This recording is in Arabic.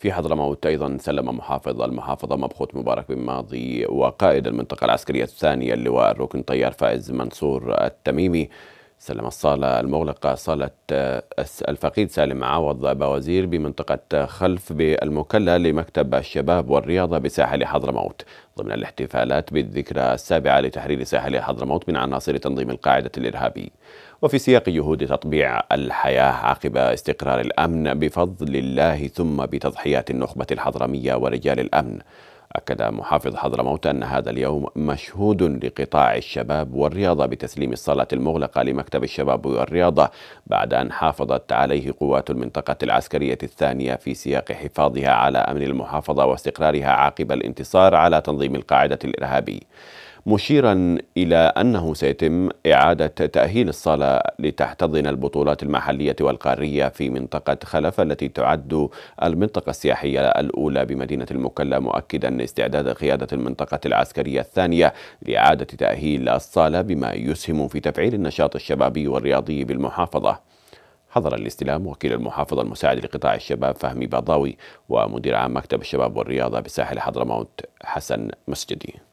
في حضرموت أيضا سلم محافظ المحافظة مبخوت مبارك بن ماضي وقائد المنطقة العسكرية الثانية اللواء الركن طيار فائز منصور التميمي سلم الصالة المغلقة صالة آه، الفقيد سالم عوض بوزير بمنطقة آه، خلف بالمكلة لمكتب الشباب والرياضة بساحل حضرموت ضمن الاحتفالات بالذكرى السابعة لتحرير ساحل حضرموت من عناصر تنظيم القاعدة الإرهابي وفي سياق جهود تطبيع الحياة عقب استقرار الأمن بفضل الله ثم بتضحيات النخبة الحضرمية ورجال الأمن أكد محافظ حضرموت أن هذا اليوم مشهود لقطاع الشباب والرياضة بتسليم الصالة المغلقة لمكتب الشباب والرياضة بعد أن حافظت عليه قوات المنطقة العسكرية الثانية في سياق حفاظها على أمن المحافظة واستقرارها عقب الانتصار على تنظيم القاعدة الإرهابي مشيرا إلى أنه سيتم إعادة تأهيل الصالة لتحتضن البطولات المحلية والقارية في منطقة خلف التي تعد المنطقة السياحية الأولى بمدينة المكلا مؤكدا استعداد قيادة المنطقة العسكرية الثانية لإعادة تأهيل الصالة بما يسهم في تفعيل النشاط الشبابي والرياضي بالمحافظة حضر الاستلام وكيل المحافظة المساعد لقطاع الشباب فهمي باضاوي ومدير عام مكتب الشباب والرياضة بساحل حضرموت حسن مسجدي